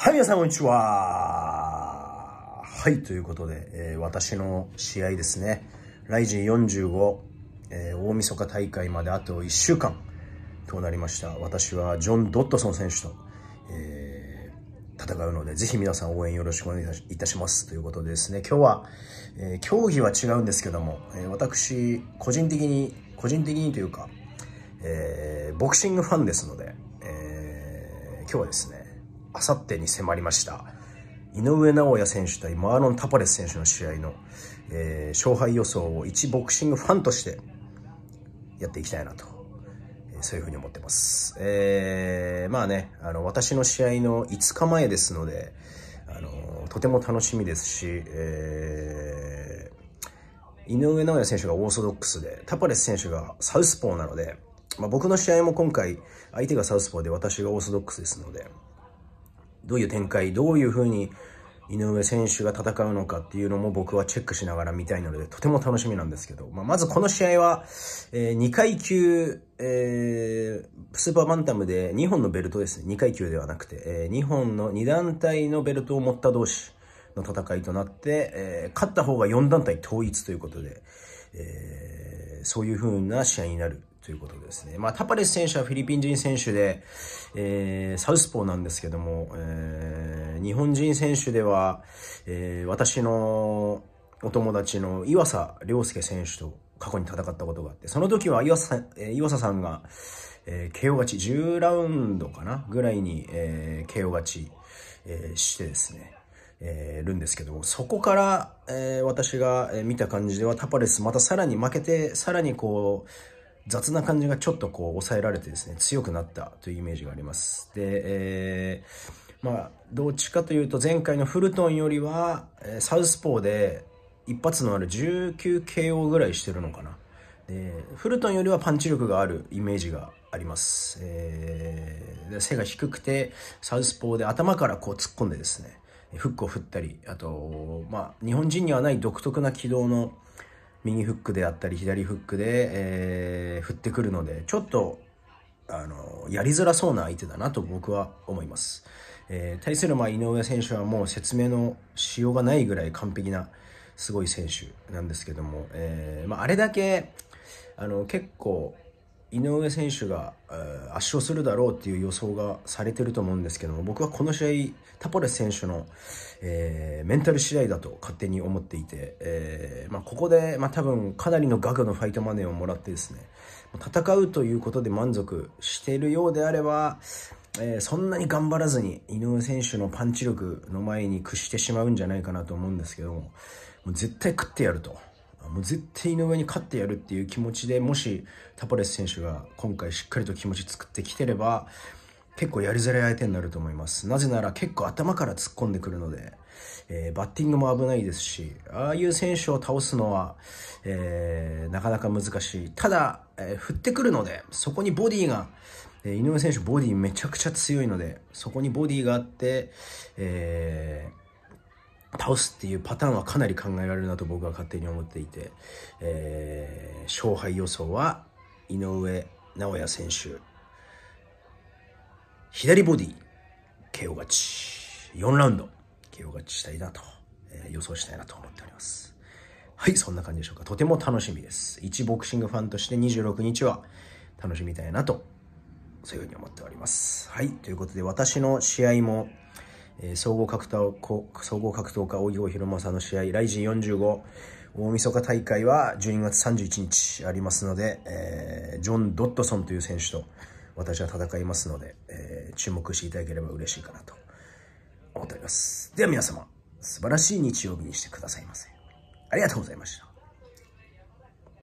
はい、皆さん、こんにちは。はい、ということで、えー、私の試合ですね。ライジン45、えー、大晦日大会まであと1週間となりました。私はジョン・ドットソン選手と、えー、戦うので、ぜひ皆さん応援よろしくお願いいたします。ということでですね、今日は、え競技は違うんですけども、え私、個人的に、個人的にというか、えボクシングファンですので、え今日はですね、あさってに迫りました。井上尚弥選手対マーロン・タパレス選手の試合の、えー、勝敗予想を一ボクシングファンとしてやっていきたいなと、えー、そういうふうに思ってます。えー、まあね、あの、私の試合の5日前ですので、あの、とても楽しみですし、えー、井上尚弥選手がオーソドックスで、タパレス選手がサウスポーなので、まあ、僕の試合も今回、相手がサウスポーで私がオーソドックスですので、どういう展開、どういうふうに井上選手が戦うのかっていうのも僕はチェックしながら見たいので、とても楽しみなんですけど、まあ、まずこの試合は、えー、2階級、えー、スーパーバンタムで2本のベルトですね。2階級ではなくて、えー、2本の2団体のベルトを持った同士の戦いとなって、えー、勝った方が4団体統一ということで、えー、そういう風な試合になるということですね。まあ、タパレス選手はフィリピン人選手で、えー、サウスポーなんですけども、えー、日本人選手では、えー、私のお友達の岩佐良介選手と過去に戦ったことがあって、その時は岩佐岩佐さんが、えー、KO 勝ち、10ラウンドかなぐらいに、えー、KO 勝ち、えー、してですね、えー、るんですけども、そこから、えー、私が見た感じではタパレスまたさらに負けて、さらにこう、雑な感じがちょっとこう抑えられてですね、強くなったというイメージがあります。で、えー、まあ、どっちかというと前回のフルトンよりは、サウスポーで一発のある 19KO ぐらいしてるのかな。で、フルトンよりはパンチ力があるイメージがあります。えー、背が低くて、サウスポーで頭からこう突っ込んでですね、フックを振ったり、あと、まあ、日本人にはない独特な軌道の、右フックであったり左フックで、えー、振ってくるのでちょっとあのやりづらそうな相手だなと僕は思います、えー、対するまあ井上選手はもう説明のしようがないぐらい完璧なすごい選手なんですけども、えーまあ、あれだけあの結構井上選手が、え圧勝するだろうっていう予想がされてると思うんですけども僕はこの試合タポレス選手の、えー、メンタル試合だと勝手に思っていて、えーまあ、ここで、まあ、多分かなりの額のファイトマネーをもらってですね戦うということで満足しているようであれば、えー、そんなに頑張らずに井上選手のパンチ力の前に屈してしまうんじゃないかなと思うんですけどももう絶対食ってやると。もう絶対井上に勝ってやるっていう気持ちでもしタパレス選手が今回しっかりと気持ち作ってきてれば結構やりづらい相手になると思いますなぜなら結構頭から突っ込んでくるので、えー、バッティングも危ないですしああいう選手を倒すのは、えー、なかなか難しいただ、えー、振ってくるのでそこにボディがえ井上選手ボディめちゃくちゃ強いのでそこにボディがあって、えー倒すっていうパターンはかなり考えられるなと僕は勝手に思っていて、えー、勝敗予想は井上尚弥選手左ボディ KO 勝ち4ラウンド KO 勝ちしたいなと、えー、予想したいなと思っておりますはいそんな感じでしょうかとても楽しみです一ボクシングファンとして26日は楽しみたいなとそういうふうに思っておりますはいということで私の試合もえー、総合格闘総合格闘家、大行宏正の試合、ライジン45、大晦日大会は12月31日ありますので、えー、ジョン・ドットソンという選手と私は戦いますので、えー、注目していただければ嬉しいかなと思っております。では皆様、素晴らしい日曜日にしてくださいませ。ありがとうございました。